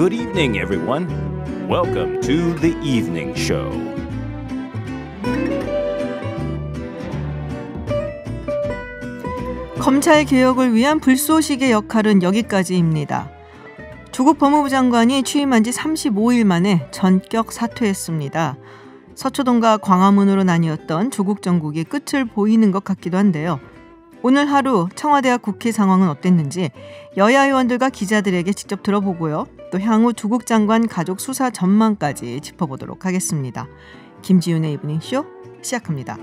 Good evening, everyone. Welcome to the evening show. 검찰 개혁을 위한 불쏘시개 역할은 여기까지입니다. 조국 법무부 장관이 취임한 지 35일 만에 전격 사퇴했습니다. 서초동과 광화문으로 나뉘었던 조국 정국이 끝을 보이는 것 같기도 한데요. 오늘 하루 청와대와 국회 상황은 어땠는지 여야 의원들과 기자들에게 직접 들어보고요. 또 향후 조국 장관 가족 수사 전망까지 짚어보도록 하겠습니다. 김지윤의 이브닝 쇼 시작합니다.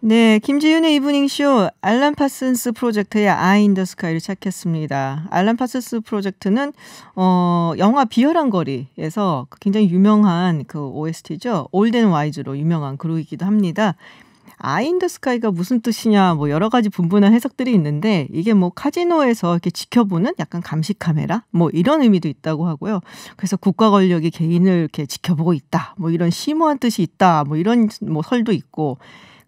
네, 김지윤의 이브닝쇼 알람 파슨스 프로젝트의 아이 인더 스카이를 시작했습니다. 알람 파슨스 프로젝트는 어, 영화 비열한 거리에서 굉장히 유명한 그 OST죠. 올덴 와이즈로 유명한 그룹이기도 합니다. 아인더 스카이가 무슨 뜻이냐 뭐 여러 가지 분분한 해석들이 있는데 이게 뭐 카지노에서 이렇게 지켜보는 약간 감시 카메라 뭐 이런 의미도 있다고 하고요. 그래서 국가 권력이 개인을 이렇게 지켜보고 있다. 뭐 이런 심오한 뜻이 있다. 뭐 이런 뭐 설도 있고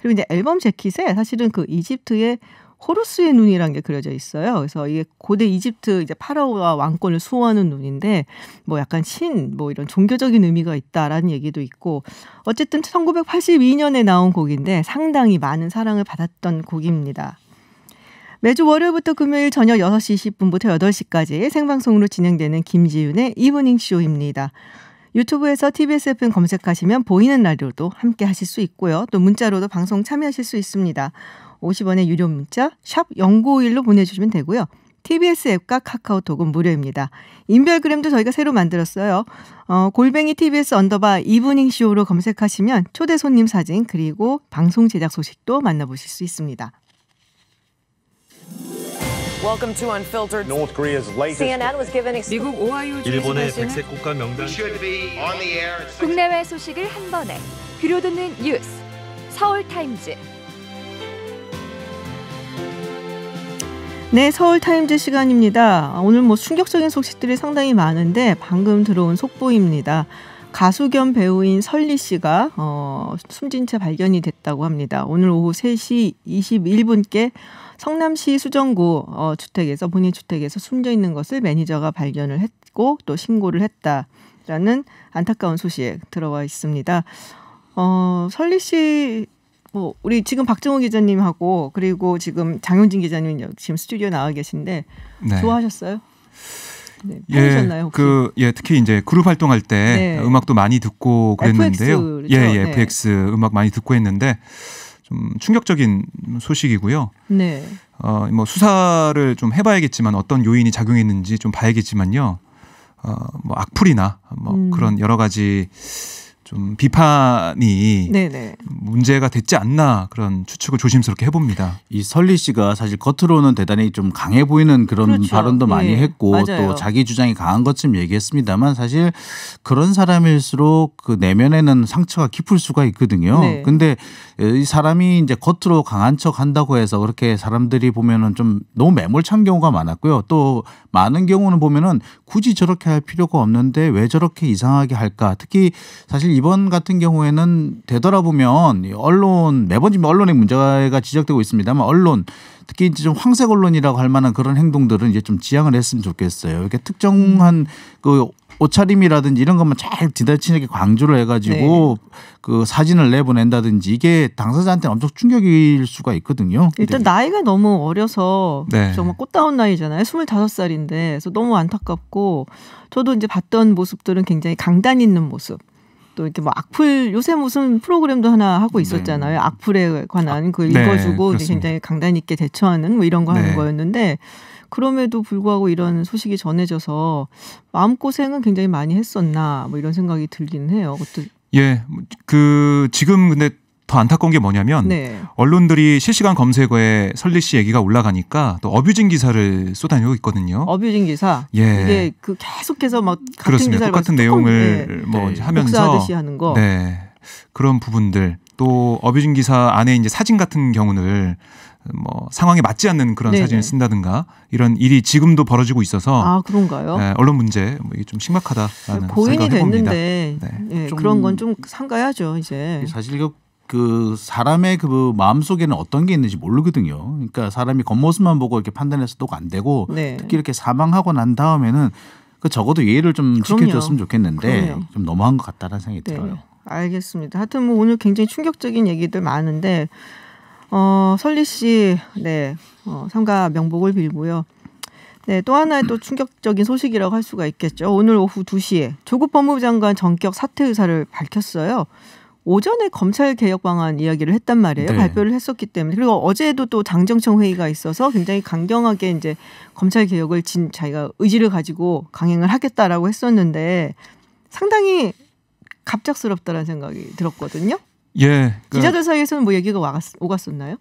그리고 이제 앨범 재킷에 사실은 그 이집트의 호루스의 눈이란 게 그려져 있어요. 그래서 이게 고대 이집트 이제 파라오와 왕권을 수호하는 눈인데 뭐 약간 신 뭐 이런 종교적인 의미가 있다라는 얘기도 있고 어쨌든 1982년에 나온 곡인데 상당히 많은 사랑을 받았던 곡입니다. 매주 월요일부터 금요일 저녁 6시 20분부터 8시까지 생방송으로 진행되는 김지윤의 이브닝 쇼입니다. 유튜브에서 TBS FM 검색하시면 보이는 라디오도 함께 하실 수 있고요. 또 문자로도 방송 참여하실 수 있습니다. 50원의 유료 문자 샵 0951로 보내주시면 되고요. TBS 앱과 카카오톡은 무료입니다. 인별그램도 저희가 새로 만들었어요. 어, 골뱅이 TBS 언더바 이브닝 쇼로 검색하시면 초대 손님 사진 그리고 방송 제작 소식도 만나보실 수 있습니다. Welcome to Unfiltered. North Korea's latest. CNN was given. 미국 오하이오 일본의 백색 국가 명단. 국내외 소식을 한 번에 들려듣는 뉴스 서울 타임즈. 네, 서울 타임즈 시간입니다. 오늘 뭐 충격적인 소식들이 상당히 많은데 방금 들어온 속보입니다. 가수 겸 배우인 설리 씨가 어, 숨진 채 발견이 됐다고 합니다. 오늘 오후 3시 21분께 성남시 수정구 어, 주택에서 본인 주택에서 숨져 있는 것을 매니저가 발견을 했고 또 신고를 했다라는 안타까운 소식 들어와 있습니다. 어, 설리 씨뭐 우리 지금 박정호 기자님하고 그리고 지금 장용진 기자님 지금 스튜디오 나와 계신데 네. 좋아하셨어요? 네, 예, 그, 예, 특히 이제 그룹 활동할 때 네. 음악도 많이 듣고 그랬는데요. FX, 그렇죠? 예, 예, 네. FX 음악 많이 듣고 했는데 좀 충격적인 소식이고요. 네. 어, 뭐 수사를 좀 해봐야겠지만 어떤 요인이 작용했는지 좀 봐야겠지만요. 어, 뭐 악플이나 뭐 음. 그런 여러 가지 좀 비판이 네네. 문제가 됐지 않나 그런 추측을 조심스럽게 해봅니다. 이 설리 씨가 사실 겉으로는 대단히 좀 강해 보이는 그런 그렇죠. 발언도 네. 많이 했고 맞아요. 또 자기 주장이 강한 것쯤 얘기했습니다만 사실 그런 사람일수록 그 내면에는 상처가 깊을 수가 있거든요. 네. 근데 이 사람이 이제 겉으로 강한 척 한다고 해서 그렇게 사람들이 보면은 좀 너무 매몰찬 경우가 많았고요. 또 많은 경우는 보면은 굳이 저렇게 할 필요가 없는데 왜 저렇게 이상하게 할까. 특히 사실 이번 같은 경우에는 되돌아보면 언론 매번 지금 언론의 문제가 지적되고 있습니다만 언론 특히 이제 좀 황색 언론이라고 할 만한 그런 행동들은 이제 좀 지양을 했으면 좋겠어요. 이렇게 특정한 음. 그 옷차림이라든지 이런 것만 잘 디다치게 강조를 해가지고 네. 그 사진을 내보낸다든지 이게 당사자한테 는 엄청 충격일 수가 있거든요. 일단 나이가 너무 어려서 네. 정말 꽃다운 나이잖아요. 스물다섯 살인데 그래서 너무 안타깝고 저도 이제 봤던 모습들은 굉장히 강단 있는 모습. 또 이렇게 뭐 악플 요새 무슨 프로그램도 하나 하고 네. 있었잖아요. 네. 악플에 관한 그 읽어주고 굉장히 강단 있게 대처하는 뭐 이런 거 하는 네. 거였는데 그럼에도 불구하고 이런 소식이 전해져서 마음고생은 굉장히 많이 했었나 뭐 이런 생각이 들긴 해요. 그것도 예. 그 지금 근데 더 안타까운 게 뭐냐면 네. 언론들이 실시간 검색어에 설리 씨 얘기가 올라가니까 또 어뷰징 기사를 쏟아내고 있거든요. 어뷰징 기사. 예. 이게 그 계속해서 막 같은 그렇습니다. 기사를 똑같은 내용을 예. 뭐 네. 하면서 하듯이 하는 거. 네. 그런 부분들 또 어뷰징 기사 안에 이제 사진 같은 경우를 뭐 상황에 맞지 않는 그런 네네. 사진을 쓴다든가 이런 일이 지금도 벌어지고 있어서 아 그런가요? 네, 언론 문제 뭐 이게 좀 심각하다라는 고인이 됐는데 네. 네, 그런 건 좀 상가야죠 이제 사실 이그 사람의 그 마음 속에는 어떤 게 있는지 모르거든요. 그러니까 사람이 겉모습만 보고 이렇게 판단해서 또 안 되고 네. 특히 이렇게 사망하고 난 다음에는 그 적어도 예의를 좀 그럼요. 지켜줬으면 좋겠는데 그럼요. 좀 너무한 것 같다라는 생각이 네. 들어요. 알겠습니다. 하여튼 뭐 오늘 굉장히 충격적인 얘기들 많은데 어, 설리 씨, 네, 어, 상가 명복을 빌고요. 네, 또 하나의 또 충격적인 소식이라고 할 수가 있겠죠. 오늘 오후 2시에 조국 법무부 장관 전격 사퇴 의사를 밝혔어요. 오전에 검찰 개혁 방안 이야기를 했단 말이에요. 네. 발표를 했었기 때문에 그리고 어제도 또장정청 회의가 있어서 굉장히 강경하게 이제 검찰 개혁을 진 자기가 의지를 가지고 강행을 하겠다라고 했었는데 상당히 갑작스럽다는 생각이 들었거든요. 예. 그러니까 기자들 사이에서는 뭐 얘기가 와갔, 오갔었나요?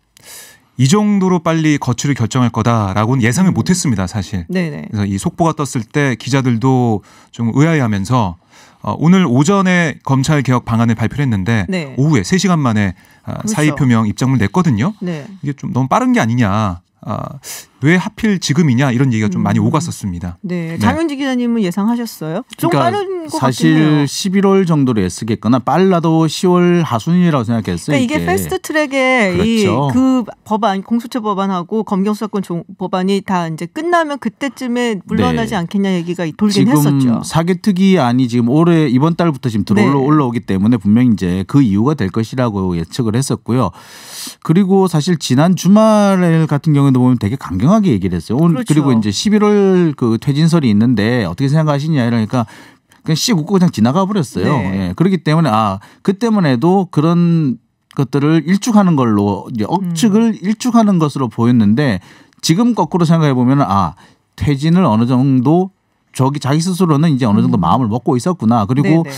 이 정도로 빨리 거취를 결정할 거다라고는 예상을 음. 못했습니다, 사실. 네네. 그래서 이 속보가 떴을 때 기자들도 좀 의아해하면서 어, 오늘 오전에 검찰 개혁 방안을 발표했는데 네. 오후에 3 시간 만에 어, 그렇죠. 사의 표명 입장문을 냈거든요. 네. 이게 좀 너무 빠른 게 아니냐. 아, 왜 하필 지금이냐 이런 얘기가 좀 많이 음. 오갔었습니다. 네, 네. 장윤지 네. 기자님은 예상하셨어요? 좀 그러니까 빠른 것 사실 11월 정도로 예측했거나 빨라도 10월 하순이라고 생각했어요. 그러니까 이게, 이게. 패스트 트랙에 그렇죠. 그 법안 공수처 법안하고 검경 수사권 법안이 다 이제 끝나면 그때쯤에 물러나지 네. 않겠냐 얘기가 돌긴 지금 했었죠. 사기특위안이 지금 올해 이번 달부터 지금 들어 네. 올라오기 때문에 분명 이제 그 이유가 될 것이라고 예측을 했었고요. 그리고 사실 지난 주말 같은 경우에는 의원도 보면 되게 강경하게 얘기를 했어요. 오늘 그렇죠. 그리고 이제 11월 그 퇴진설이 있는데 어떻게 생각하시냐 이러니까 그냥 씨 웃고 그냥 지나가 버렸어요. 네. 예. 그렇기 때문에 아, 그 때문에도 그런 것들을 일축하는 걸로 이제 억측을 음. 일축하는 것으로 보였는데 지금 거꾸로 생각해 보면 아, 퇴진을 어느 정도 저기 자기 스스로는 이제 어느 정도 음. 마음을 먹고 있었구나. 그리고 네네. 네.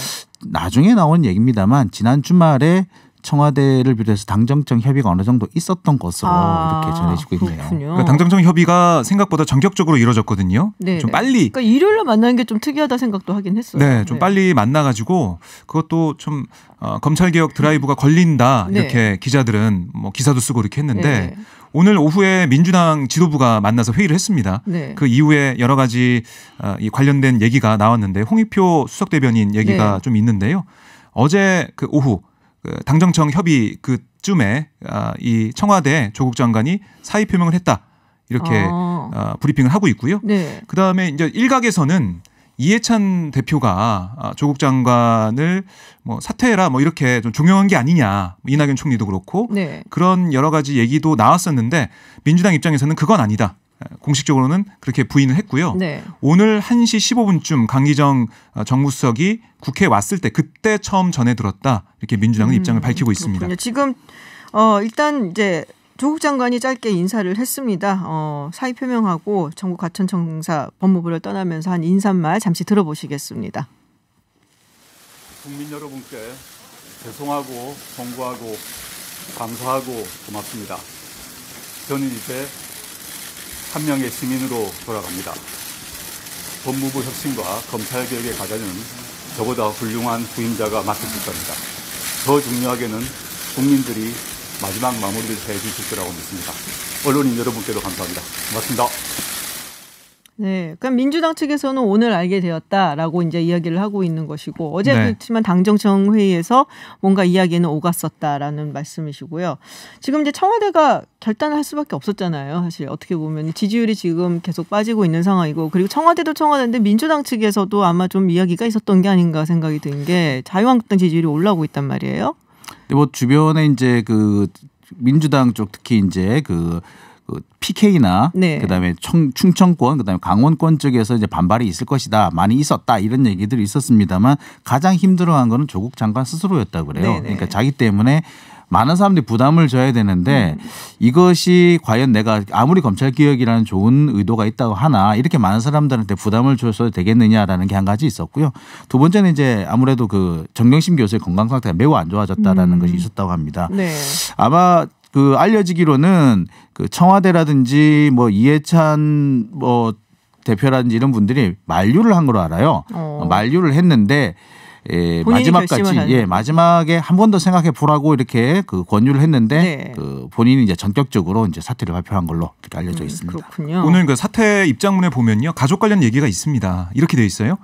나중에 나온 얘기입니다만 지난 주말에 청와대를 비롯해서 당정청 협의가 어느 정도 있었던 것으로 아, 이렇게 전해지고 있네요. 그러니까 당정청 협의가 생각보다 전격적으로 이루어졌거든요. 네. 좀 네. 빨리. 그러니까 일요일날 만나는 게 좀 특이하다 생각도 하긴 했어요. 네, 좀 네. 빨리 만나가지고 그것도 좀 어, 검찰 개혁 드라이브가 걸린다 네. 이렇게 기자들은 뭐 기사도 쓰고 이렇게 했는데 네. 오늘 오후에 민주당 지도부가 만나서 회의를 했습니다. 그 이후에 여러 가지 어, 이 관련된 얘기가 나왔는데 홍익표 수석 대변인 얘기가 좀 있는데요. 어제 그 오후 그 당정청 협의 그쯤에 아, 이 청와대 조국 장관이 사의 표명을 했다 이렇게 아. 아 브리핑을 하고 있고요. 네. 그 다음에 이제 일각에서는 이해찬 대표가 아, 조국 장관을 뭐 사퇴해라 뭐 이렇게 좀 종용한 게 아니냐 뭐 이낙연 총리도 그렇고 네. 그런 여러 가지 얘기도 나왔었는데 민주당 입장에서는 그건 아니다. 공식적으로는 그렇게 부인을 했고요. 네. 오늘 1시 15분쯤 강기정 어, 정무수석이 국회에 왔을 때 그때 처음 전해 들었다. 이렇게 민주당은 음, 입장을 밝히고 있습니다. 그렇군요. 지금 어 일단 이제 조국 장관이 짧게 인사를 했습니다. 어, 사의 표명하고 전국 가천청사 법무부를 떠나면서 한 인사말 잠시 들어보시겠습니다. 국민 여러분께 죄송하고 정구하고 감사하고 고맙습니다. 저는 이제 한 명의 시민으로 돌아갑니다. 법무부 혁신과 검찰개혁의 과제는 저보다 훌륭한 후임자가 맡으실 겁니다. 더 중요하게는 국민들이 마지막 마무리를 해주실 거라고 믿습니다. 언론인 여러분께도 감사합니다. 고맙습니다. 네, 그러니까 민주당 측에서는 오늘 알게 되었다라고 이제 이야기를 하고 있는 것이고 어제 네. 그렇지만 당정청 회의에서 뭔가 이야기는 오갔었다라는 말씀이시고요. 지금 이제 청와대가 결단을 할 수밖에 없었잖아요. 사실 어떻게 보면 지지율이 지금 계속 빠지고 있는 상황이고 그리고 청와대도 청와대인데 민주당 측에서도 아마 좀 이야기가 있었던 게 아닌가 생각이 든게 자유한국당 지지율이 올라오고 있단 말이에요. 뭐 주변에 이제 그 민주당 쪽 특히 이제 그그 PK나 네. 그다음에 청, 충청권 그다음에 강원권 쪽에서 이제 반발이 있을 것이다 많이 있었다 이런 얘기들이 있었습니다만 가장 힘들어한 거는 조국 장관 스스로였다 그래요. 네네. 네. 그러니까 자기 때문에 많은 사람들이 부담을 져야 되는데 음. 이것이 과연 내가 아무리 검찰 개혁이라는 좋은 의도가 있다고 하나 이렇게 많은 사람들한테 부담을 줘서 되겠느냐라는 게 한 가지 있었고요. 두 번째는 이제 아무래도 그 정경심 교수의 건강 상태가 매우 안 좋아졌다라는 음. 것이 있었다고 합니다. 네. 아마 그 알려지기로는 그 청와대라든지 뭐 이해찬 뭐 대표라든지 이런 분들이 만류를 한 걸로 알아요. 어. 만류를 했는데 예, 마지막까지 예 마지막에 한 번 더 생각해 보라고 이렇게 그 권유를 했는데 네. 그 본인이 이제 전격적으로 이제 사퇴를 발표한 걸로 알려져 음, 있습니다. 음, 오늘 그 사퇴 입장문에 보면요 가족 관련 얘기가 있습니다. 이렇게 돼 있어요.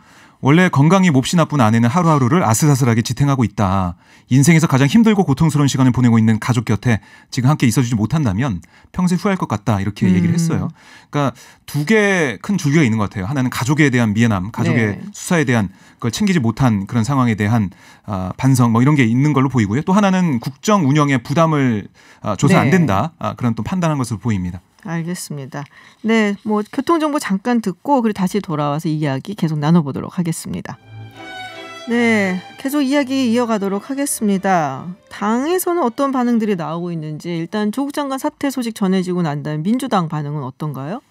원래 건강이 몹시 나쁜 아내는 하루하루를 아슬아슬하게 지탱하고 있다. 인생에서 가장 힘들고 고통스러운 시간을 보내고 있는 가족 곁에 지금 함께 있어주지 못한다면 평생 후회할 것 같다. 이렇게 음. 얘기를 했어요. 그러니까 두 개큰 줄기가 있는 것 같아요. 하나는 가족에 대한 미안함, 가족의 네. 수사에 대한 그걸 챙기지 못한 그런 상황에 대한 아, 반성 뭐 이런 게 있는 걸로 보이고요. 또 하나는 국정 운영에 부담을 아, 조사 네. 안 된다. 아, 그런 또 판단한 것으로 보입니다. 알겠습니다. 네, 뭐 교통정보 잠깐 듣고 그리고 다시 돌아와서 이야기 계속 나눠보도록 하겠습니다. 네, 계속 이야기 이어가도록 하겠습니다. 당에서는 어떤 반응들이 나오고 있는지 일단 조국 장관 사퇴 소식 전해지고 난 다음에 민주당 반응은 어떤가요?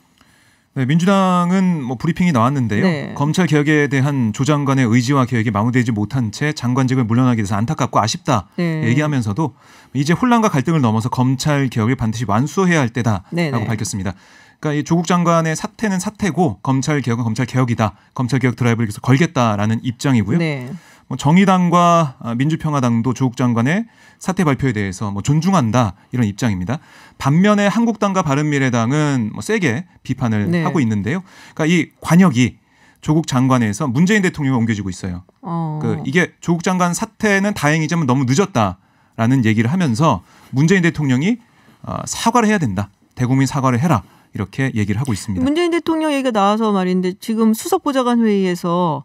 네, 민주당은 뭐 브리핑이 나왔는데요. 네. 검찰 개혁에 대한 조 장관의 의지와 개혁이 마무리되지 못한 채 장관직을 물러나게 돼서 안타깝고 아쉽다 네. 얘기하면서도 이제 혼란과 갈등을 넘어서 검찰 개혁을 반드시 완수해야 할 때다라고 네, 네. 밝혔습니다. 그러니까 이 조국 장관의 사태는 사태고 검찰 개혁은 검찰 개혁이다. 검찰 개혁 드라이브를 계속 걸겠다라는 입장이고요. 네. 뭐 정의당과 아, 민주평화당도 조국 장관의 사퇴 발표에 대해서 뭐 존중한다 이런 입장입니다. 반면에 한국당과 바른미래당은 뭐 세게 비판을 네. 하고 있는데요. 그러니까 이 관역이 조국 장관에서 문재인 대통령이 옮겨지고 있어요. 어. 그 이게 조국 장관 사퇴는 다행이지만 너무 늦었다라는 얘기를 하면서 문재인 대통령이 어, 사과를 해야 된다. 대국민 사과를 해라. 이렇게 얘기를 하고 있습니다. 문재인 대통령 얘기가 나와서 말인데 지금 수석보좌관 회의에서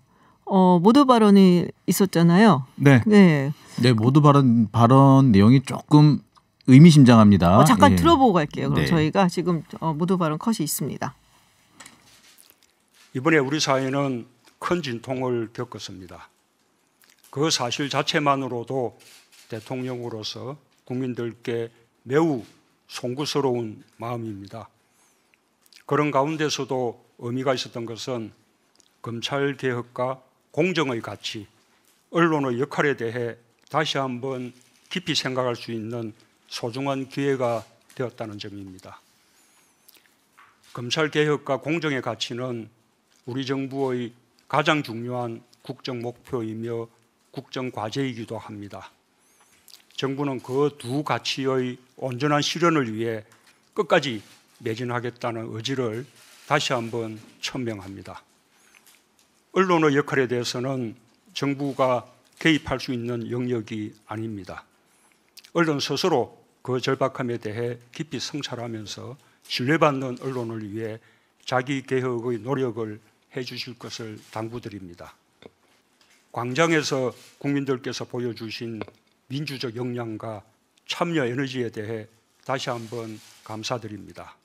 어, 모두 발언이 있었잖아요. 네. 네. 네, 모두 발언 발언 내용이 조금 의미심장합니다. 어, 잠깐 예. 들어보고 갈게요. 그럼 네. 저희가 지금 어, 모두 발언 컷이 있습니다. 이번에 우리 사회는 큰 진통을 겪었습니다. 그 사실 자체만으로도 대통령으로서 국민들께 매우 송구스러운 마음입니다. 그런 가운데서도 의미가 있었던 것은 검찰 개혁과 공정의 가치, 언론의 역할에 대해 다시 한번 깊이 생각할 수 있는 소중한 기회가 되었다는 점입니다. 검찰 개혁과 공정의 가치는 우리 정부의 가장 중요한 국정 목표이며 국정 과제이기도 합니다. 정부는 그 두 가치의 온전한 실현을 위해 끝까지 매진하겠다는 의지를 다시 한번 천명합니다. 언론의 역할에 대해서는 정부가 개입할 수 있는 영역이 아닙니다. 언론 스스로 그 절박함에 대해 깊이 성찰하면서 신뢰받는 언론을 위해 자기 개혁의 노력을 해 주실 것을 당부드립니다. 광장에서 국민들께서 보여주신 민주적 역량과 참여 에너지에 대해 다시 한번 감사드립니다.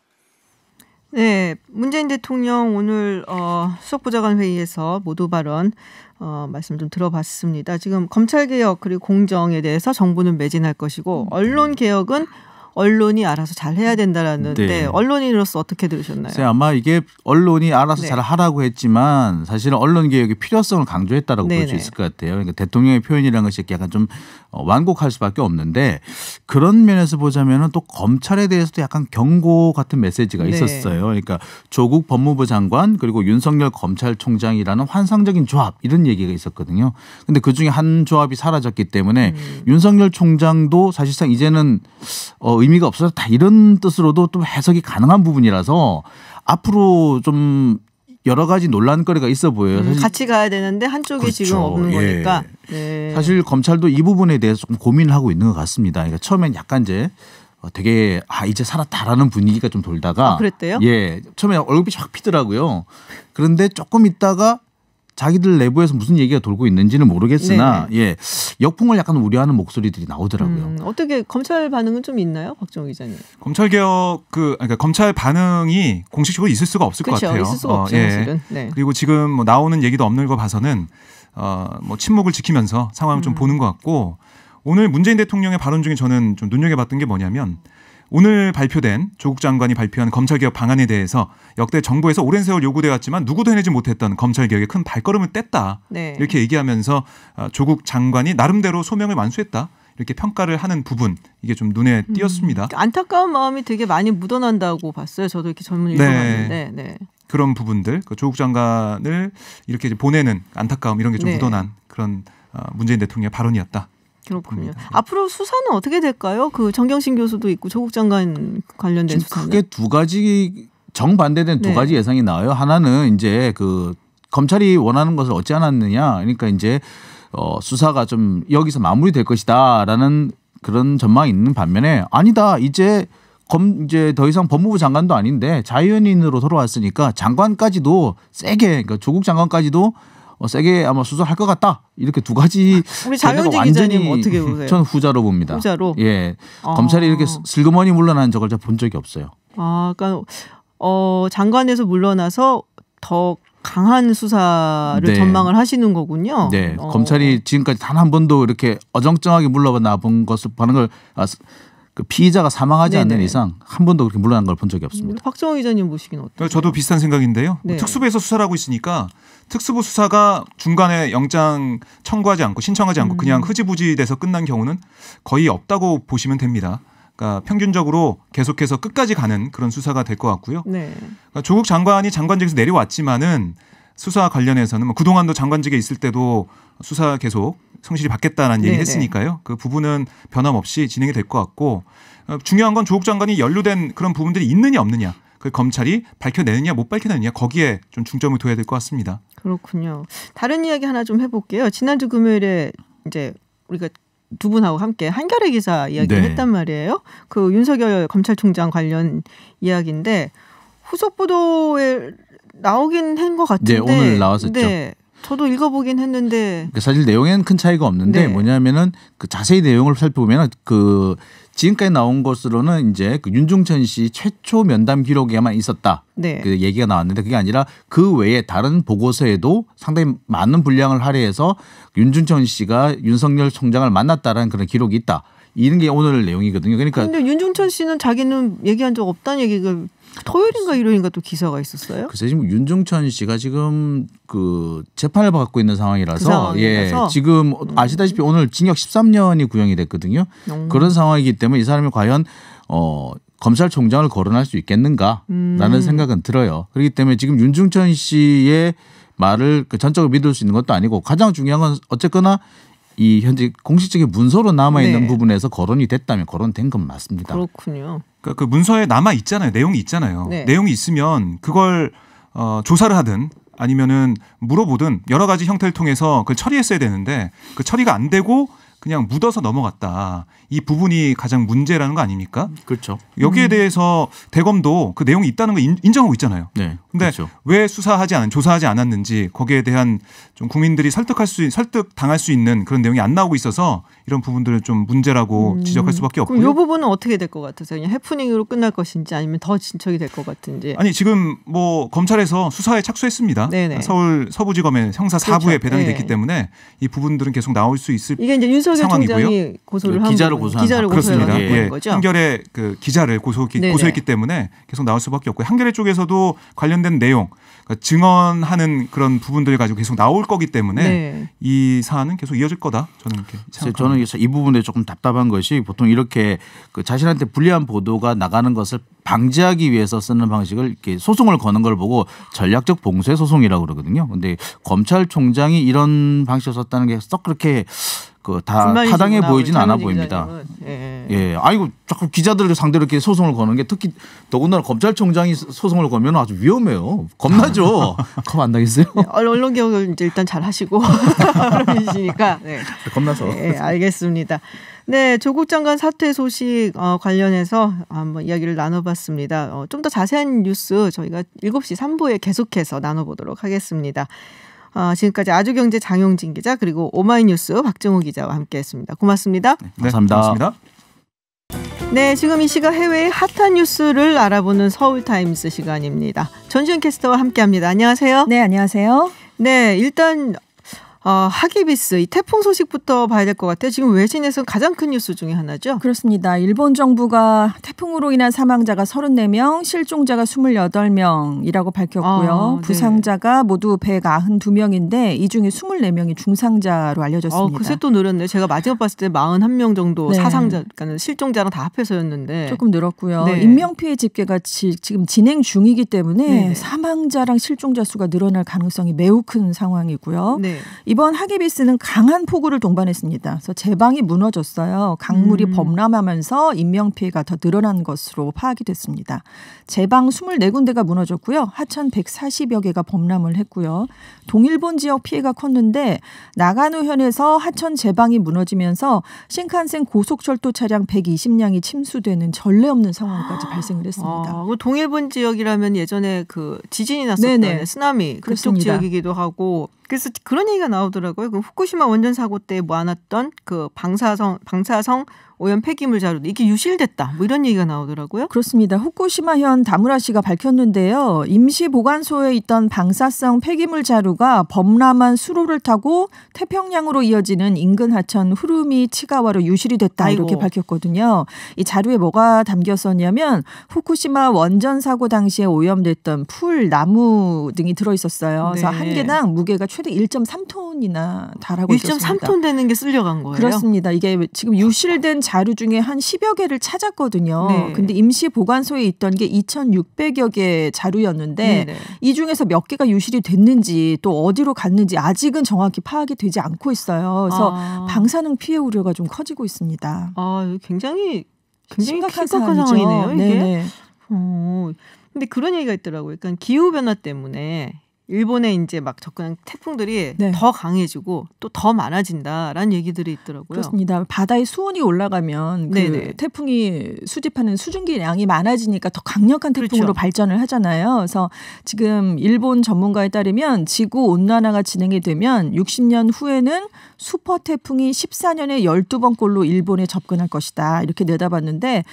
네, 문재인 대통령 오늘 어, 수석보좌관 회의에서 모두 발언 어, 말씀 좀 들어봤습니다. 지금 검찰 개혁 그리고 공정에 대해서 정부는 매진할 것이고 음. 언론 개혁은 언론이 알아서 잘 해야 된다라는 네. 데 네, 언론인으로서 어떻게 들으셨나요? 네, 아마 이게 언론이 알아서 네. 잘 하라고 했지만 사실은 언론 개혁의 필요성을 강조했다라고 볼 수 있을 것 같아요. 그러니까 대통령의 표현이라는 것이 약간 좀 어, 완곡할 수밖에 없는데 그런 면에서 보자면은 또 검찰에 대해서도 약간 경고 같은 메시지가 네. 있었어요. 그러니까 조국 법무부 장관 그리고 윤석열 검찰총장이라는 환상적인 조합 이런 얘기가 있었거든요. 근데 그 중에 한 조합이 사라졌기 때문에 음. 윤석열 총장도 사실상 이제는 어 의미가 없어서다 이런 뜻으로도 좀 해석이 가능한 부분이라서 앞으로 좀 여러 가지 논란거리가 있어 보여요. 음, 같이 가야 되는데 한쪽이 그렇죠. 지금 없는 예. 거니까. 네. 사실 검찰도 이 부분에 대해서 조금 고민을 하고 있는 것 같습니다. 그러니까 처음엔 약간 이제 어, 되게 아 이제 살았다라는 분위기가 좀 돌다가 아, 그랬대요? 예 처음에 얼굴이 확 피더라고요. 그런데 조금 있다가 자기들 내부에서 무슨 얘기가 돌고 있는지는 모르겠으나 네네. 네. 예 역풍을 약간 우려하는 목소리들이 나오더라고요. 음, 어떻게 검찰 반응은 좀 있나요, 박정우 기자님? 검찰 개혁 그 그러니까 검찰 반응이 공식적으로 있을 수가 없을 그쵸, 것 그렇죠, 같아요. 있을 수가 어, 없죠, 예. 네. 그리고 지금 뭐 나오는 얘기도 없는 거 봐서는 어뭐 침묵을 지키면서 상황을 음. 좀 보는 것 같고 오늘 문재인 대통령의 발언 중에 저는 좀 눈여겨봤던 게 뭐냐면. 오늘 발표된 조국 장관이 발표한 검찰개혁 방안에 대해서 역대 정부에서 오랜 세월 요구돼 왔지만 누구도 해내지 못했던 검찰개혁의 큰 발걸음을 뗐다 네. 이렇게 얘기하면서 어, 조국 장관이 나름대로 소명을 완수했다 이렇게 평가를 하는 부분 이게 좀 눈에 음, 띄었습니다. 음, 안타까운 마음이 되게 많이 묻어난다고 봤어요. 저도 이렇게 전문 읽어봤는데. 네. 네. 네. 그런 부분들 그 조국 장관을 이렇게 보내는 안타까움 이런 게좀 네. 묻어난 그런 어, 문재인 대통령의 발언이었다. 그렇군요. 네. 앞으로 수사는 어떻게 될까요? 그 정경심 교수도 있고 조국 장관 관련된 수사. 크게 두 가지 정반대된 네. 가지 예상이 나와요. 하나는 이제 그 검찰이 원하는 것을 얻지 않았느냐. 그러니까 이제 어 수사가 좀 여기서 마무리될 것이다라는 그런 전망이 있는 반면에 아니다. 이제 검 이제 더 이상 법무부 장관도 아닌데 자연인으로 돌아왔으니까 장관까지도 세게 그러니까 조국 장관까지도 어, 세게 아마 수사할것 같다. 이렇게 두 가지 우리 장현진 기자님 뭐 어떻게 보세요? 전 후자로 봅니다. 후자로. 예. 아. 검찰이 이렇게 슬그머니 물러나는 저걸 본 적이 없어요. 아, 그러니까 어, 장관에서 물러나서 더 강한 수사를 네. 전망을 하시는 거군요. 네. 어. 검찰이 지금까지 단 한 번도 이렇게 어정쩡하게 물러나 본 것을 보는 걸 아, 그 피의자가 사망하지 네네. 않는 이상 한 번도 그렇게 물러난 걸 본 적이 없습니다. 박정호 기자님 보시기는 어때요? 저도 비슷한 생각인데요. 네. 특수부에서 수사를 하고 있으니까 특수부 수사가 중간에 영장 청구하지 않고 신청하지 않고 음. 그냥 흐지부지 돼서 끝난 경우는 거의 없다고 보시면 됩니다. 그러니까 평균적으로 계속해서 끝까지 가는 그런 수사가 될 것 같고요. 네. 그러니까 조국 장관이 장관직에서 내려왔지만은 수사 관련해서는 뭐 그동안도 장관직에 있을 때도 수사 계속 성실히 받겠다라는 얘기 네, 네. 했으니까요. 그 부분은 변함없이 진행이 될 것 같고 어, 중요한 건 조국 장관이 연루된 그런 부분들이 있느냐 없느냐 그 검찰이 밝혀내느냐 못 밝혀내느냐 거기에 좀 중점을 둬야 될 것 같습니다. 그렇군요. 다른 이야기 하나 좀 해볼게요. 지난주 금요일에 이제 우리가 두 분하고 함께 한겨레 기사 이야기를 네. 했단 말이에요. 그 윤석열 검찰총장 관련 이야기인데 후속 보도에 나오긴 한 것 같은데. 네, 오늘 나왔었죠. 네. 저도 읽어보긴 했는데 그러니까 사실 내용에는 큰 차이가 없는데 네. 뭐냐면은 그 자세히 내용을 살펴보면 그 지금까지 나온 것으로는 이제 그윤중천씨 최초 면담 기록에만 있었다. 네. 그 얘기가 나왔는데 그게 아니라 그 외에 다른 보고서에도 상당히 많은 분량을 할애해서 윤중천 씨가 윤석열 총장을 만났다라는 그런 기록이 있다. 이런 게 오늘 내용이거든요. 그러니까 근데 윤종천 씨는 자기는 얘기한 적 없다는 얘기가 그 토요일인가 일요일인가 또 기사가 있었어요. 그래서 지금 윤종천 씨가 지금 그 재판을 받고 있는 상황이라서, 그예 지금 음. 아시다시피 음. 오늘 징역 13년이 구형이 됐거든요. 음. 그런 상황이기 때문에 이 사람이 과연 어 검찰총장을 거론할 수 있겠는가라는 음. 생각은 들어요. 그렇기 때문에 지금 윤종천 씨의 말을 그 전적으로 믿을 수 있는 것도 아니고 가장 중요한 건 어쨌거나 이 현재 공식적인 문서로 남아 있는 네. 부분에서 거론이 됐다면 거론된 건 맞습니다. 그렇군요. 그러니까 그 문서에 남아 있잖아요. 내용이 있잖아요. 네. 내용이 있으면 그걸 어, 조사를 하든 아니면은 물어보든 여러 가지 형태를 통해서 그 처리했어야 되는데 그 처리가 안 되고 그냥 묻어서 넘어갔다. 이 부분이 가장 문제라는 거 아닙니까? 그렇죠. 여기에 음. 대해서 대검도 그 내용이 있다는 걸 인정하고 있잖아요. 네. 근데 그렇죠. 왜 수사하지 않, 조사하지 않았는지 거기에 대한 좀 국민들이 설득할 수 설득 당할 수 있는 그런 내용이 안 나오고 있어서 이런 부분들은 좀 문제라고 음. 지적할 수밖에 없고요. 그럼 이 부분은 어떻게 될 것 같으세요? 그냥 해프닝으로 끝날 것인지 아니면 더 진척이 될 것 같은지. 아니 지금 뭐 검찰에서 수사에 착수했습니다. 네네. 서울 서부지검의 형사 그렇죠. 사부에 그렇죠. 배당이 네. 됐기 예. 때문에 이 부분들은 계속 나올 수 있을 이게 이제 윤석열 상황이고요. 총장이 고소를 그 기자로 고소한 기자를 고소한 예. 거죠. 한결의 그 기자를 고소 고소했기 때문에 계속 나올 수밖에 없고 한결의 쪽에서도 관련된 내용 그러니까 증언하는 그런 부분들 가지고 계속 나올 거기 때문에 네. 이 사안은 계속 이어질 거다 저는 이렇게 생각합니다. 저는 이 부분에 조금 답답한 것이 보통 이렇게 그 자신한테 불리한 보도가 나가는 것을 방지하기 위해서 쓰는 방식을 이렇게 소송을 거는 걸 보고 전략적 봉쇄 소송이라고 그러거든요. 근데 검찰총장이 이런 방식을 썼다는 게 썩 그렇게 그다 타당해 보이진 않아 보입니다. 예, 예. 예. 아이고 자꾸 기자들을 상대로 이렇게 소송을 거는 게 특히 더군다나 검찰총장이 소송을 거면 아주 위험해요. 겁나죠. 겁 안 나겠어요? 네, 언론 개혁 이제 일단 잘 하시고 그러시니까 네. 겁나서. 네, 알겠습니다. 네, 조국 장관 사퇴 소식 어, 관련해서 한번 이야기를 나눠봤습니다. 어, 좀 더 자세한 뉴스 저희가 7시 3부에 계속해서 나눠보도록 하겠습니다. 어, 지금까지 아주경제 장용진 기자 그리고 오마이뉴스 박정호 기자와 함께했습니다. 고맙습니다. 네, 네, 감사합니다. 고맙습니다. 네, 지금 이 시각 해외의 핫한 뉴스를 알아보는 서울 타임스 시간입니다. 전준 캐스터와 함께합니다. 안녕하세요. 네, 안녕하세요. 네, 일단 어, 하기비스 이 태풍 소식부터 봐야 될 것 같아요. 지금 외신에서 가장 큰 뉴스 중에 하나죠. 그렇습니다. 일본 정부가 태풍으로 인한 사망자가 34명, 실종자가 28명이라고 밝혔고요. 아, 네. 부상자가 모두 192명인데 이 중에 24명이 중상자로 알려졌습니다. 어, 그새 또 늘었네요. 제가 마지막 봤을 때 41명 정도 네. 사상자, 그러니까 실종자랑 다 합해서였는데 조금 늘었고요. 네. 인명 피해 집계가 지, 지금 진행 중이기 때문에 네, 네. 사망자랑 실종자 수가 늘어날 가능성이 매우 큰 상황이고요. 네. 이번 하계비스는 강한 폭우를 동반했습니다. 그래서 제방이 무너졌어요. 강물이 음. 범람하면서 인명피해가 더 늘어난 것으로 파악이 됐습니다. 제방 24군데가 무너졌고요. 하천 140여 개가 범람을 했고요. 동일본 지역 피해가 컸는데 나가노현에서 하천 제방이 무너지면서 신칸센 고속철도 차량 120량이 침수되는 전례 없는 상황까지 발생을 했습니다. 아, 그 동일본 지역이라면 예전에 그 지진이 났었던 쓰나미 그쪽 지역이기도 하고 그래서 그런 얘기가 나오더라고요. 그 후쿠시마 원전 사고 때 모아놨던 그 방사성 방사성 오염 폐기물 자료도 이게 유실됐다. 뭐 이런 얘기가 나오더라고요. 그렇습니다. 후쿠시마현 다무라 씨가 밝혔는데요. 임시 보관소에 있던 방사성 폐기물 자루가 범람한 수로를 타고 태평양으로 이어지는 인근 하천 후루미 치가와로 유실이 됐다 아이고. 이렇게 밝혔거든요. 이 자료에 뭐가 담겼었냐면 후쿠시마 원전 사고 당시에 오염됐던 풀, 나무 등이 들어 있었어요. 그래서 네. 한 개당 무게가 최대 1.3톤이나 달하고 1.3톤 있었습니다. 1.3톤 되는 게 쓸려간 거예요. 그렇습니다. 이게 지금 유실된 자료 중에 한 10여 개를 찾았거든요. 네. 근데 임시 보관소에 있던 게 2,600여 개 자료였는데 네네. 네. 이 중에서 몇 개가 유실이 됐는지 또 어디로 갔는지 아직은 정확히 파악이 되지 않고 있어요. 그래서 아. 방사능 피해 우려가 좀 커지고 있습니다. 아, 굉장히 심각한, 심각한 상황이네요. 이게. 네 어. 근데 그런 얘기가 있더라고요. 그러니까 기후 변화 때문에 일본에 이제 막 접근한 태풍들이 네. 더 강해지고 또 더 많아진다라는 얘기들이 있더라고요. 그렇습니다. 바다의 수온이 올라가면 그 태풍이 수집하는 수증기량이 많아지니까 더 강력한 그렇죠. 태풍으로 그렇죠. 발전을 하잖아요. 그래서 지금 일본 전문가에 따르면 지구 온난화가 진행이 되면 60년 후에는 슈퍼 태풍이 14년에 12번꼴로 일본에 접근할 것이다. 이렇게 내다봤는데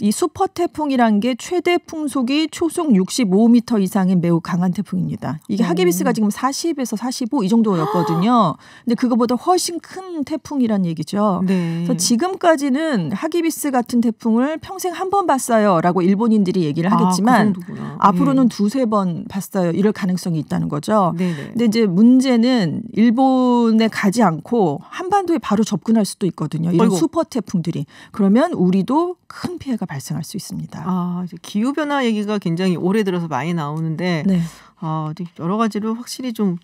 이 슈퍼 태풍이란 게 최대 풍속이 초속 65m 이상인 매우 강한 태풍입니다. 이게 네. 하기비스가 지금 40에서 45 이 정도였거든요. 근데 그거보다 훨씬 큰 태풍이란 얘기죠. 네. 그래서 지금까지는 하기비스 같은 태풍을 평생 한 번 봤어요라고 일본인들이 얘기를 하겠지만 아, 그 네. 앞으로는 네. 두세 번 봤어요. 이럴 가능성이 있다는 거죠. 네네. 네. 근데 이제 문제는 일본에 가지 않고 한반도에 바로 접근할 수도 있거든요. 이런 슈퍼 태풍들이 그러면 우리도 큰 피해가 피해가 발생할 수 있습니다. 아, 기후 변화 얘기가 굉장히 오래 들어서 많이 나오는데 네. 아, 여러 가지로 확실히 좀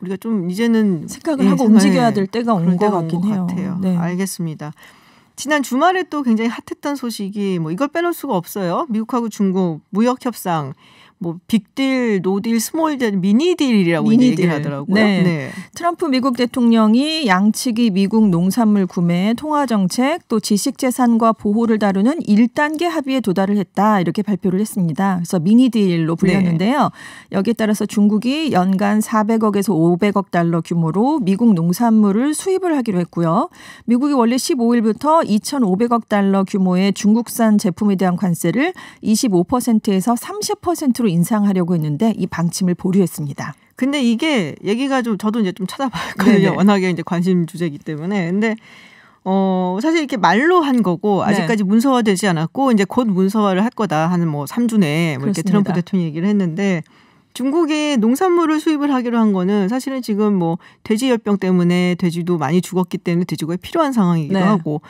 우리가 좀 이제는 생각을 예, 하고 움직여야 될 때가 온것 같긴 해요. 같아요. 네. 알겠습니다. 지난 주말에 또 굉장히 핫했던 소식이 뭐 이걸 빼놓을 수가 없어요. 미국하고 중국 무역 협상 뭐 빅딜, 노딜, 스몰딜, 미니딜이라고 미니딜. 얘기를 하더라고요. 네. 네. 트럼프 미국 대통령이 양측이 미국 농산물 구매, 통화 정책, 또 지식 재산과 보호를 다루는 1단계 합의에 도달을 했다. 이렇게 발표를 했습니다. 그래서 미니딜로 네. 불렸는데요. 네. 여기에 따라서 중국이 연간 400억에서 500억 달러 규모로 미국 농산물을 수입을 하기로 했고요. 미국이 원래 15일부터 2,500억 달러 규모의 중국산 제품에 대한 관세를 25%에서 30%로 3%로 인상하려고 했는데 이 방침을 보류했습니다. 근데 이게 얘기가 좀 저도 이제 좀 찾아봤거든요. 워낙에 이제 관심 주제이기 때문에. 근데 어, 사실 이렇게 말로 한 거고 아직까지 네. 문서화 되지 않았고 이제 곧 문서화를 할 거다 하는 뭐 3주 내에 뭐 이렇게 트럼프 대통령 얘기를 했는데 중국에 농산물을 수입을 하기로 한 거는 사실은 지금 뭐 돼지 열병 때문에 돼지도 많이 죽었기 때문에 돼지고기 필요한 상황이기도 네. 하고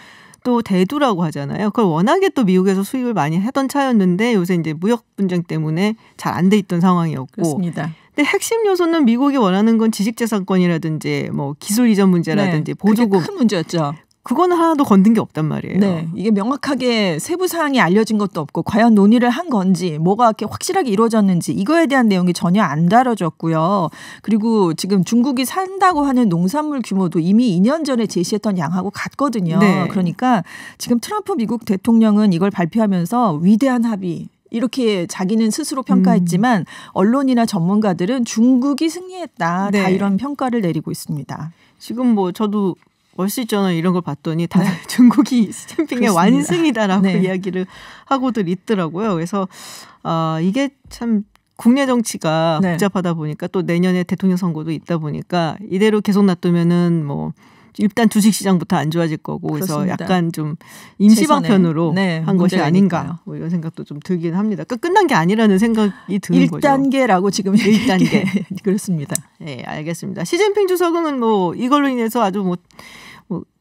또 대두라고 하잖아요. 그걸 워낙에 또 미국에서 수입을 많이 하던 차였는데 요새 이제 무역 분쟁 때문에 잘 안 돼 있던 상황이었고. 그렇습니다. 근데 핵심 요소는 미국이 원하는 건 지식재산권이라든지 뭐 기술 이전 문제라든지 네, 보조금 큰 문제였죠. 그건 하나도 건든 게 없단 말이에요. 네. 이게 명확하게 세부 사항이 알려진 것도 없고 과연 논의를 한 건지 뭐가 이렇게 확실하게 이루어졌는지 이거에 대한 내용이 전혀 안 다뤄졌고요. 그리고 지금 중국이 산다고 하는 농산물 규모도 이미 2년 전에 제시했던 양하고 같거든요. 네. 그러니까 지금 트럼프 미국 대통령은 이걸 발표하면서 위대한 합의 이렇게 자기는 스스로 평가했지만 음. 언론이나 전문가들은 중국이 승리했다 네. 다 이런 평가를 내리고 있습니다. 지금 뭐 저도 월시저널 이런 걸 봤더니 다 네. 중국이 스탬핑의 완승이다라고 네. 이야기를 하고들 있더라고요. 그래서 아 이게 참 국내 정치가 네. 복잡하다 보니까 또 내년에 대통령 선거도 있다 보니까 이대로 계속 놔두면은 뭐 일단 주식 시장부터 안 좋아질 거고 그렇습니다. 그래서 약간 좀 임시 방편으로 네, 한 것이 아닌가 뭐 이런 생각도 좀 들긴 합니다. 그러니까 끝난 게 아니라는 생각이 드는 1단계라고 거죠. 1단계라고 지금 1단계 그렇습니다. 예, 네, 알겠습니다. 시진핑 주석은 뭐 이걸로 인해서 아주 뭐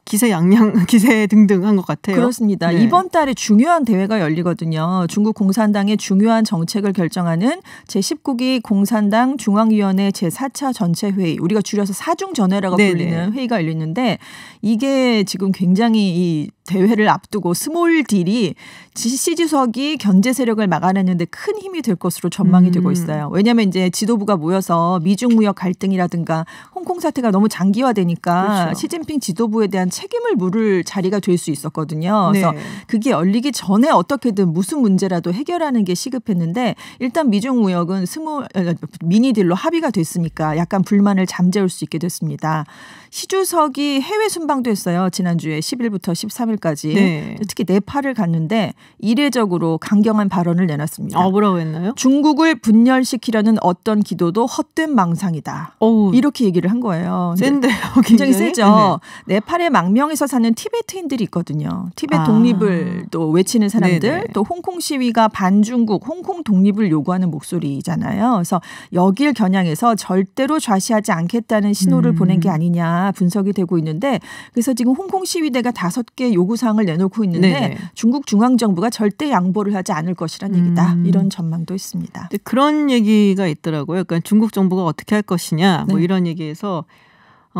기세 양양 기세 등등한 것 같아요. 그렇습니다. 네. 이번 달에 중요한 대회가 열리거든요. 중국 공산당의 중요한 정책을 결정하는 제19기 공산당 중앙위원회 제4차 전체 회의, 우리가 줄여서 사중전회라고 불리는 회의가 열리는데 이게 지금 굉장히 이 대회를 앞두고 스몰 딜이 시지석이 견제 세력을 막아내는데 큰 힘이 될 것으로 전망이 음. 되고 있어요. 왜냐하면 이제 지도부가 모여서 미중 무역 갈등이라든가 홍콩 사태가 너무 장기화되니까 그렇죠. 시진핑 지도부에 대한 책임을 물을 자리가 될 수 있었거든요. 그래서 네. 그게 열리기 전에 어떻게든 무슨 문제라도 해결하는 게 시급했는데 일단 미중 무역은 스몰 어, 어, 미니 딜로 합의가 됐으니까 약간 불만을 잠재울 수 있게 됐습니다. 시주석이 해외 순방도 했어요. 지난주에 10일부터 13일까지 네. 특히 네팔을 갔는데 이례적으로 강경한 발언을 내놨습니다. 아, 뭐라고 했나요? 중국을 분열시키려는 어떤 기도도 헛된 망상이다. 어우, 이렇게 얘기를 한 거예요. 센데요. 굉장히, 굉장히 세죠. 네. 네팔의 망명에서 사는 티베트인들이 있거든요. 티베트 아. 독립을 또 외치는 사람들 네네. 또 홍콩 시위가 반중국 홍콩 독립을 요구하는 목소리잖아요. 그래서 여길 겨냥해서 절대로 좌시하지 않겠다는 신호를 음. 보낸 게 음. 아니냐 분석이 되고 있는데 그래서 지금 홍콩 시위대가 다섯 개 요구 사항을 내놓고 있는데 네네. 네. 중국 중앙 정부가 절대 양보를 하지 않을 것이란 음. 얘기다 이런 전망도 있습니다. 그런 얘기가 있더라고요. 그러니까 중국 정부가 어떻게 할 것이냐 뭐 네. 뭐 이런 얘기에서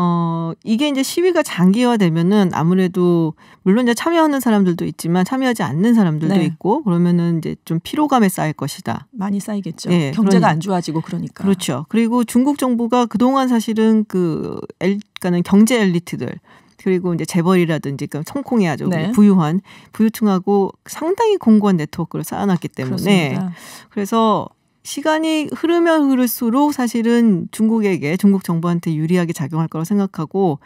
어, 이게 이제 시위가 장기화되면은 아무래도 물론 이제 참여하는 사람들도 있지만 참여하지 않는 사람들도 네. 있고 그러면은 이제 좀 피로감에 쌓일 것이다. 많이 쌓이겠죠. 네, 경제가 그러니, 안 좋아지고 그러니까. 그렇죠. 그리고 중국 정부가 그동안 사실은 그 그러니까는 경제 엘리트들 그리고 이제 재벌이라든지 그성공해 아주 네. 부유한 부유층하고 상당히 공고한 네트워크를 쌓아놨기 때문에 그렇습니다. 그래서 시간이 흐르면 흐를수록 사실은 중국에게 중국 정부한테 유리하게 작용할 거라고 생각하고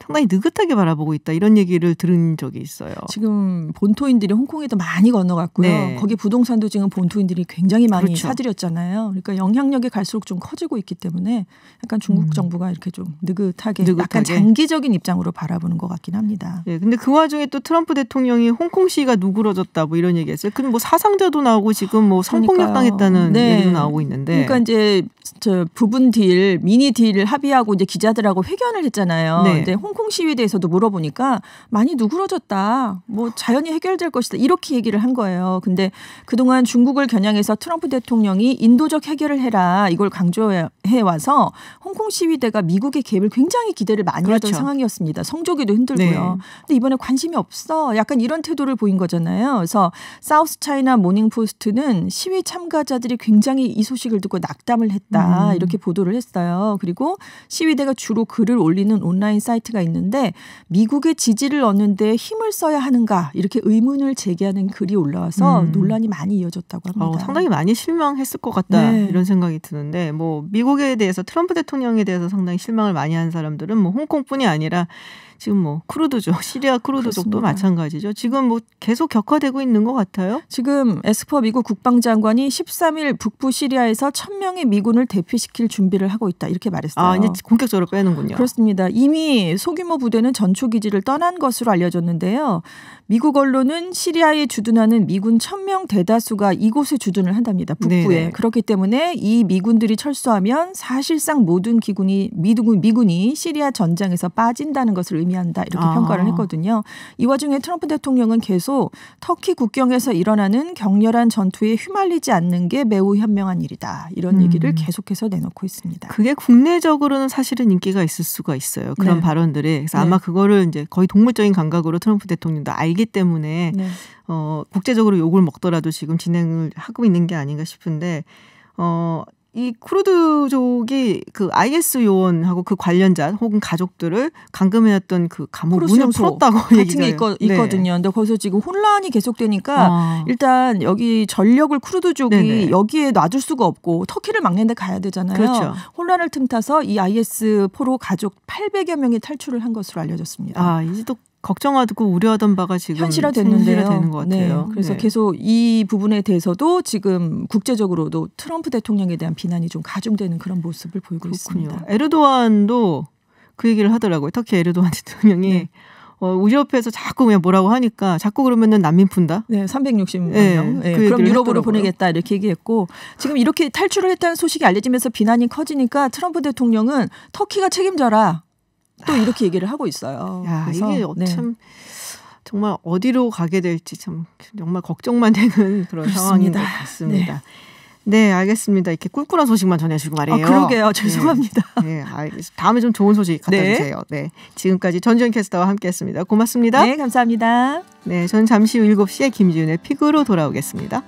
상당히 느긋하게 바라보고 있다 이런 얘기를 들은 적이 있어요. 지금 본토인들이 홍콩에도 많이 건너갔고요. 네. 거기 부동산도 지금 본토인들이 굉장히 많이 그렇죠. 사들였잖아요. 그러니까 영향력이 갈수록 좀 커지고 있기 때문에 약간 중국 음. 정부가 이렇게 좀 느긋하게, 느긋하게, 약간 장기적인 입장으로 바라보는 것 같긴 합니다. 네, 근데 그 와중에 또 트럼프 대통령이 홍콩 시위가 누그러졌다 뭐 이런 얘기했어요. 근데 뭐 사상자도 나오고 지금 뭐 성폭력 당했다는 네. 얘기도 나오고 있는데. 그러니까 이제 저 부분 딜, 미니 딜을 합의하고 이제 기자들하고 회견을 했잖아요. 네. 홍콩 시위에 대해서도 물어보니까 많이 누그러졌다. 뭐 자연히 해결될 것이다. 이렇게 얘기를 한 거예요. 근데 그동안 중국을 겨냥해서 트럼프 대통령이 인도적 해결을 해라. 이걸 강조해 해와서 홍콩 시위대가 미국의 개입을 굉장히 기대를 많이 그렇죠. 하던 상황이었습니다. 성조기도 힘들고요. 네. 근데 이번에 관심이 없어. 약간 이런 태도를 보인 거잖아요. 그래서 사우스 차이나 모닝포스트는 시위 참가자들이 굉장히 이 소식을 듣고 낙담을 했다. 음. 이렇게 보도를 했어요. 그리고 시위대가 주로 글을 올리는 온라인 사이트가 있는데 미국의 지지를 얻는데 힘을 써야 하는가 이렇게 의문을 제기하는 글이 올라와서 음. 논란이 많이 이어졌다고 합니다. 어, 상당히 많이 실망했을 것 같다. 네. 이런 생각이 드는데 뭐 미국 미국에 대해서 트럼프 대통령에 대해서 상당히 실망을 많이 한 사람들은 뭐 홍콩뿐이 아니라 지금 뭐 크루드족, 아, 시리아 크루드족도 마찬가지죠. 지금 뭐 계속 격화되고 있는 것 같아요. 지금 에스퍼 미국 국방장관이 13일 북부 시리아에서 1000명의 미군을 대피시킬 준비를 하고 있다 이렇게 말했어요. 아, 이제 공격적으로 빼는군요. 그렇습니다. 이미 소규모 부대는 전초 기지를 떠난 것으로 알려졌는데요. 미국 언론은 시리아에 주둔하는 미군 1000명 대다수가 이곳에 주둔을 한답니다. 북부에. 네네. 그렇기 때문에 이 미군들이 철수하면 사실상 모든 기군이 미군이 시리아 전장에서 빠진다는 것을 의미한다 이렇게 아. 평가를 했거든요. 이 와중에 트럼프 대통령은 계속 터키 국경에서 일어나는 격렬한 전투에 휘말리지 않는 게 매우 현명한 일이다 이런 음. 얘기를 계속해서 내놓고 있습니다. 그게 국내적으로는 사실은 인기가 있을 수가 있어요. 그런 네. 발언들이 그래서 네. 아마 그거를 이제 거의 동물적인 감각으로 트럼프 대통령도 알기 때문에 네. 어, 국제적으로 욕을 먹더라도 지금 진행을 하고 있는 게 아닌가 싶은데 어, 이 쿠르드족이 그 IS 요원하고 그 관련자 혹은 가족들을 감금해왔던 그 감옥 그렇죠. 문을 풀었다고 같은 게 있거, 네. 있거든요. 근데 거기서 지금 혼란이 계속되니까 아. 일단 여기 전력을 쿠르드족이 네네. 여기에 놔둘 수가 없고 터키를 막는 데 가야 되잖아요. 그렇죠. 혼란을 틈타서 이 IS 포로 가족 800여 명이 탈출을 한 것으로 알려졌습니다. 아, 이제 또 걱정하고 우려하던 바가 지금 현실화됐는데요. 되는 것 같아요. 네. 그래서 네. 계속 이 부분에 대해서도 지금 국제적으로도 트럼프 대통령에 대한 비난이 좀 가중되는 그런 모습을 보이고 그렇군요. 있습니다. 에르도안도 그 얘기를 하더라고요. 터키 에르도안 대통령이 네. 어, 우리 옆에서 자꾸 그냥 뭐라고 하니까 자꾸 그러면은 난민 푼다. 네, 360만 명. 그 네, 그 그럼 유럽으로 했더라고요. 보내겠다 이렇게 얘기했고 지금 이렇게 탈출을 했다는 소식이 알려지면서 비난이 커지니까 트럼프 대통령은 터키가 책임져라. 또 이렇게 얘기를 하고 있어요. 야, 그래서, 이게 네. 참 정말 어디로 가게 될지 참 정말 걱정만 되는 그런 상황인 것 같습니다. 네. 네. 알겠습니다. 이렇게 꿀꿀한 소식만 전해주고 아, 말이에요. 아, 그러게요. 네. 죄송합니다. 네, 네 다음에 좀 좋은 소식 갖다 네. 주세요. 네. 지금까지 전지현 캐스터와 함께했습니다. 고맙습니다. 네, 감사합니다. 네, 저는 잠시 후 7시에 김지윤의 픽으로 돌아오겠습니다.